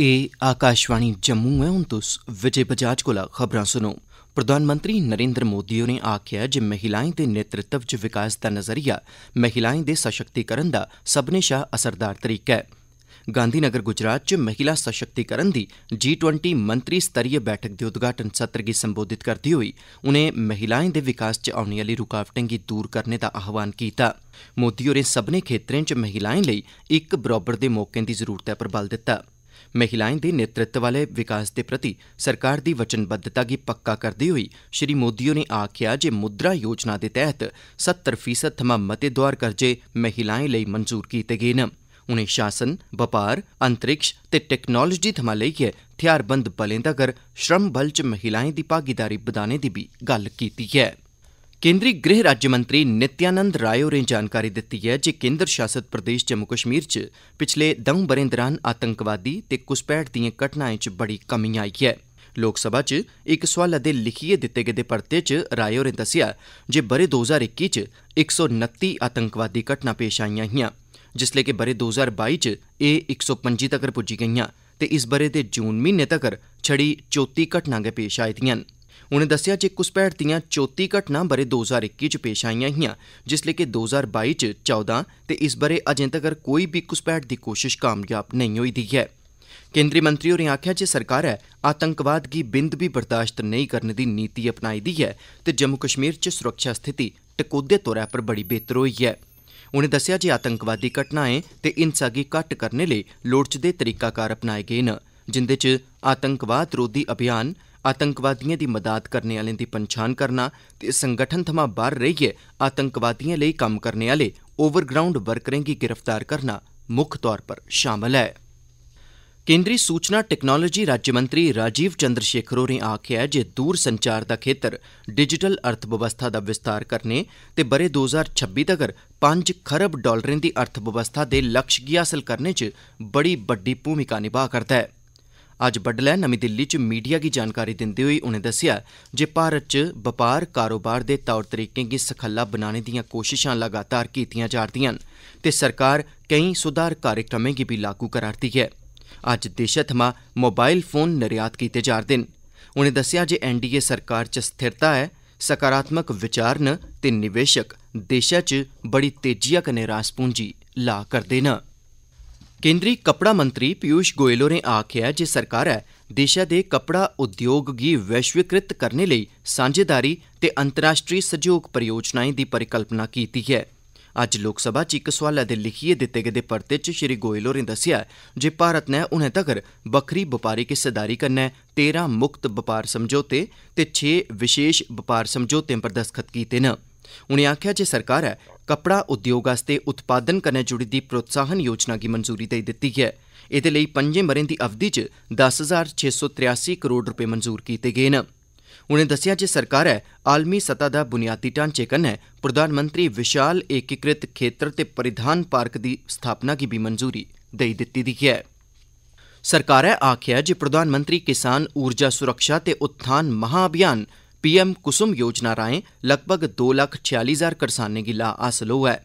ए आकाशवाणी जम्मू ऐ हून तुस विजय बजाज कोला खबरां सुनो प्रधानमंत्री नरेन्द्र मोदी होरें आखेआ जे महिलाएं दे नेतृत्व च विकास दा नजरिया महिलाएं दे सशक्तिकरण दा सब्मनें शा असरदार तरीका ऐ गांधीनगर गुजरात च महिला सशक्तिकरण दी जी ट्वेंटी मंत्री स्तरीय बैठक दे उद्घाटन सत्र गी संबोधित करदे होई उनें महिलाएं दे विकास च औने आह्ली रूकावटें गी दूर करने दा आह्वान कीता मोदी होरें सब्मनें खेत्तरें च महिलाएं लेई इक बरोबर दे मौकें दी जरूरतै पर बल दित्ता ਮਹਿਲਾਵਾਂ ਦੇ ਨੇਤਰਤਵ ਵਾਲੇ ਵਿਕਾਸ ਦੇ ਪ੍ਰਤੀ ਸਰਕਾਰ ਦੀ ਵਚਨਬੱਧਤਾ ਕੀ ਪੱਕਾ ਕਰਦੀ ਹੋਈ ਸ਼੍ਰੀ ਮੋਦੀਓ ਨੇ ਆਖਿਆ ਜੇ ਮੁਦਰਾ ਯੋਜਨਾ ਦੇ ਤਹਿਤ 70% ਥਮਾ ਮਤੇ ਦਵਾਰ ਕਰਜੇ ਮਹਿਲਾਵਾਂ ਲਈ ਮਨਜ਼ੂਰ ਕੀਤੇ ਗਏ ਨੇ ਉਨੇ ਸ਼ਾਸਨ ਵਪਾਰ ਅੰਤਰਿਕਸ਼ ਤੇ ਟੈਕਨੋਲੋਜੀ ਥਮਾ ਲਈ ਹੈ ਥਿਆਰਬੰਦ ਬਲੇਂਦਾ ਕਰ ਸ਼੍ਰਮ ਬਲ ਚ ਮਹਿਲਾਵਾਂ ਦੀ ਭਾਗੀਦਾਰੀ ਵਧਾਣੇ ਦੀ ਵੀ ਗੱਲ ਕੀਤੀ ਹੈ ਕੇਂਦਰੀ ਗ੍ਰਹਿ ਰਾਜ ਮੰਤਰੀ ਨਿਤਿਆਨੰਦ ਰਾਏ ਹੋਰੇ ਜਾਣਕਾਰੀ ਦਿੱਤੀ ਹੈ ਕਿ ਕੇਂਦਰ ਸ਼ਾਸਿਤ ਪ੍ਰਦੇਸ਼ ਜੰਮੂ ਕਸ਼ਮੀਰ 'ਚ ਪਿਛਲੇ ਦੰਗ ਬਰੇ ਦੌਰਾਨ ਆਤੰਕਵਾਦੀ ਤੇ ਕੁਸਪੈੜ ਦੀਆਂ ਘਟਨਾਵਾਂ 'ਚ ਬੜੀ ਕਮੀ ਆਈ ਹੈ। ਲੋਕ ਸਭਾ 'ਚ ਇੱਕ ਸਵਾਲ ਅਦੇ ਲਿਖੀਏ ਦਿੱਤੇ ਗਏ ਦੇ ਪਰਤੇ 'ਚ ਰਾਏ ਹੋਰੇ ਦੱਸਿਆ ਜੇ ਬਰੇ 2021 'ਚ 129 ਆਤੰਕਵਾਦੀ ਘਟਨਾ ਪੇਸ਼ ਆਈਆਂ ਹੀਆਂ ਜਿਸ ਲਈ ਕਿ ਬਰੇ 2022 'ਚ ਇਹ 125 ਤੱਕ ਪੁੱਜੀ ਗਈਆਂ ਤੇ ਇਸ ਬਰੇ ਦੇ ਜੂਨ ਮਹੀਨੇ ਤੱਕ ਛੜੀ 34 ਘਟਨਾਵਾਂ ਪੇਸ਼ ਆਈਆਂ ਨੇ। उनें दस्सेआ जे घुसपैठ दिआं चौती घटनां ब'रे दो ज्हार इक्की च पेश आईआं हिआं जिसलै के दो ज्हार बाई च चौदां ते इस ब'रे अजें तगर कोई बी घुसपैठ दी कोशश कामयाब नेई होई दी ऐ केन्द्री मंत्री होरें आखेआ जे सरकारै आतंकवाद गी बिंद बी बर्दाश्त नेई करने दी नीति अपनाई दी ऐ ते जम्मू कश्मीर च सुरक्षा स्थिति टकोह्दे तौर पर बड़ी बेह्तर होई ऐ उनें दस्सेआ जे आतंकवादी घटनाएं ते हिंसा गी घट्ट करने लेई लोड़चदे तरीकाकार अपनाए गे न जिंदे च आतंकवाद रोधी अभियान आतंकवादियें दी मदद करने आह्लें दी पन्छान करना ते संगठन थमां बाह्र रेइयै आतंकवादिएं लेई कम्म करने आह्ले ओवरग्राउंड वर्करें गी गिरफ्तार करना मुक्ख तौर पर शामल ऐ केन्द्री सूचना टेक्नोलाजी राज्यमंत्री राजीव चंद्रशेखर होरें आखेआ ऐ जे दूरसंचार दा खेत्तर डिजिटल अर्थबवस्था दा विस्तार करने ते ब'रे 2026 हजार छब्बी तगर पंज खरब डालरें दी अर्थबवस्था दे लक्ष्य गी हासल करने च बड़ी बड्डी भूमिका निभा करदा ऐ अज्ज बड्डलै नमीं दिल्ली च मीडिया गी जानकारी दिंदे होई उनें दस्सेआ जे भारत च बपार कारोबार दे तौर तरीकें गी सखल्ला बनाने दिआं कोशशां लगातार कीतीआं जा'रदिआं न ते सरकार केई सुधार कार्यक्रमें गी बी लागू करा'रदी ऐ अज्ज देशै थमां मोबाईल फोन निर्यात कीते जा'रदे न उनें दस्सेआ जे एनडीए सरकार च स्थिरता ऐ सकारात्मक विचार न ते निवेशक देशै च बड़ी तेजिआ कन्नै रास पूंजी ला करदे न केन्द्री कपड़ा मंत्री पीयूष गोयल होरें आखेआ ऐ जे सरकारै देसै दे कपड़ा उद्योग गी वैश्वीकृत करने लेई सांझेदारी ते अंतर्राश्ट्री सैह्योग परियोजनाएं दी परिकल्पना कीती ऐ अज्ज लोकसभा च इक सोआलै दे लिखियै दित्ते गेदे परते च श्री गोयल होरें दस्सेआ जे भारत नै हुनै तक्कर बक्खरी बपारिक हिस्सेदारी कन्नै तेरां मुक्त बपार समझौते ते छे विशेष बपार समझौतें पर दस्तखत कीते न उनें आखेआ जे सरकारै कपड़ा उद्योग आस्तै उत्पादन कन्नै जुड़ी दी प्रोत्साहन योजना गी मंजूरी देई दित्ती ऐ एह्दे लेई पंजें ब'रें दी अवधि च दस हजार छे सौ त्रेयासी करोड़ रपे मंजूर कीते गे न उनें दस्सेआ जे सरकारै आलमी सतह दा बुनियादी ढांचे कन्नै प्रधानमंत्री विशाल एकीकृत खेत्तर ते परिधान पार्क दी स्थापना गी बी मंजूरी देई दित्ती दी ऐ सरकारै आखेआ ऐ जे प्रधानमंत्री किसान ऊर्जा सुरक्षा ते उत्थान महाअभियान पीएम कुसुम योजना राएं लगभग दो लक्ख छेयाली हजार करसानें गी लाह् हासल होआ ऐ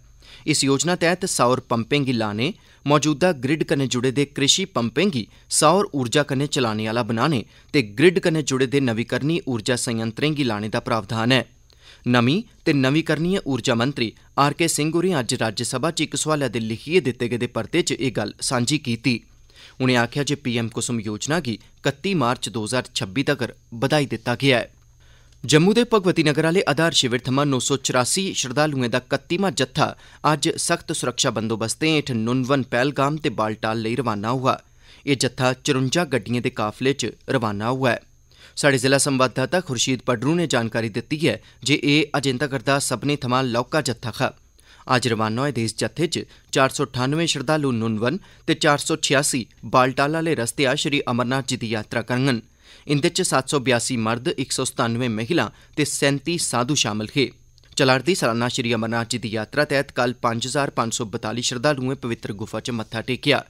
इस योजना तैह्त सौर पंपें गी लाने मौजूदा ग्रिड कन्नै जुड़े दे कृषि पंपें गी सौर ऊर्जा कन्नै चलाने आह्ला बनाने ते ग्रिड कन्नै जुड़े दे नवीकरणीय ऊर्जा संयंत्रें गी लाने दा प्रावधान ऐ नमीं ते नवीकरणीय ऊर्जा मंत्री आर के सिंह होरें अज्ज राज्यसभा च इक सोआलै दे लिखियै दित्ते गेदे परते च एह् गल्ल सांझी कीती उनें आखेआ जे पीएम कुसुम योजना गी कत्ती मार्च दो हजार तगर बधाई दित्ता गेआ ऐ जम्मू दे भगवती नगर आह्ले आधार शिविर थमां नौ सौ चरासी श्रद्वालुएं दा कत्तीमां जत्था अज्ज सख्त सुरक्षा बंदोबस्तें हेठ नुनवन पैहलगाम ते बालटाल लेई रवाना होआ एह् जत्था चरुंजा गड्डिएं दे काफले च रवाना होआ ऐ स्हाड़े जिला संवाददाता खुर्शीद पडरू नै जानकारी दित्ती ऐ जे एह् अजें तगर दा सब्मनें थमां लौह्का जत्था हा अज्ज रवाना होए दे इस जत्थे च चार सौ ठानुए श्रद्वालु नुनवन ते चार सौ छियासी बालटाल आह्ले रस्तेया श्री अमरनाथ जी दी यात्रा करङन इंदे च सत्त सौ बयासी मर्द इक सौ सतानुए महिलां ते सैंती साधु शामल हे चला'रदी सालाना श्री अमरनाथ जी दी यात्रा तैह्त कल पंज हजार पंज सौ बताली श्रद्धालुएं पवित्र गुफा च मत्था टेकेआ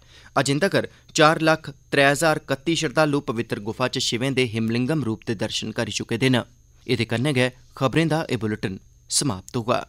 अजें तक्कर चार लक्ख त्रै हजार कत्ती श्रद्धालु पवित्र गुफा च शिवें दे हिमलिंगम रूप दे दर्शन करी चुके दे न एह्दे कन्नै गै खबरें दा एह् बुलेटिन समाप्त हुआ